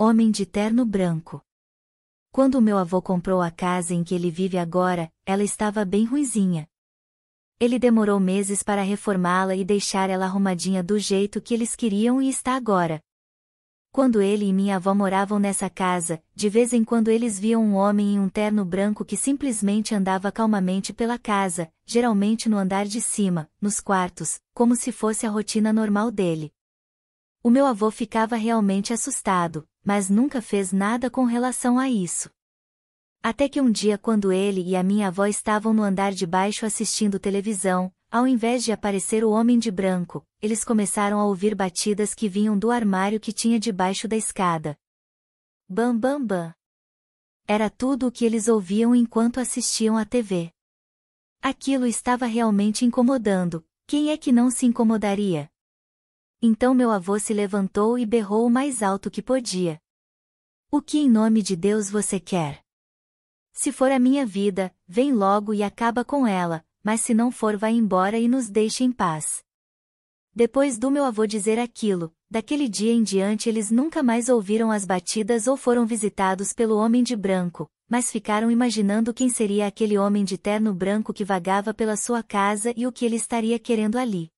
Homem de terno branco. Quando meu avô comprou a casa em que ele vive agora, ela estava bem ruizinha. Ele demorou meses para reformá-la e deixar ela arrumadinha do jeito que eles queriam e está agora. Quando ele e minha avó moravam nessa casa, de vez em quando eles viam um homem em um terno branco que simplesmente andava calmamente pela casa, geralmente no andar de cima, nos quartos, como se fosse a rotina normal dele. O meu avô ficava realmente assustado, mas nunca fez nada com relação a isso. Até que um dia, quando ele e a minha avó estavam no andar de baixo assistindo televisão, ao invés de aparecer o homem de branco, eles começaram a ouvir batidas que vinham do armário que tinha debaixo da escada. Bam bam bam. Era tudo o que eles ouviam enquanto assistiam à TV. Aquilo estava realmente incomodando, quem é que não se incomodaria? Então meu avô se levantou e berrou o mais alto que podia. O que em nome de Deus você quer? Se for a minha vida, vem logo e acaba com ela, mas se não for, vai embora e nos deixe em paz. Depois do meu avô dizer aquilo, daquele dia em diante eles nunca mais ouviram as batidas ou foram visitados pelo homem de branco, mas ficaram imaginando quem seria aquele homem de terno branco que vagava pela sua casa e o que ele estaria querendo ali.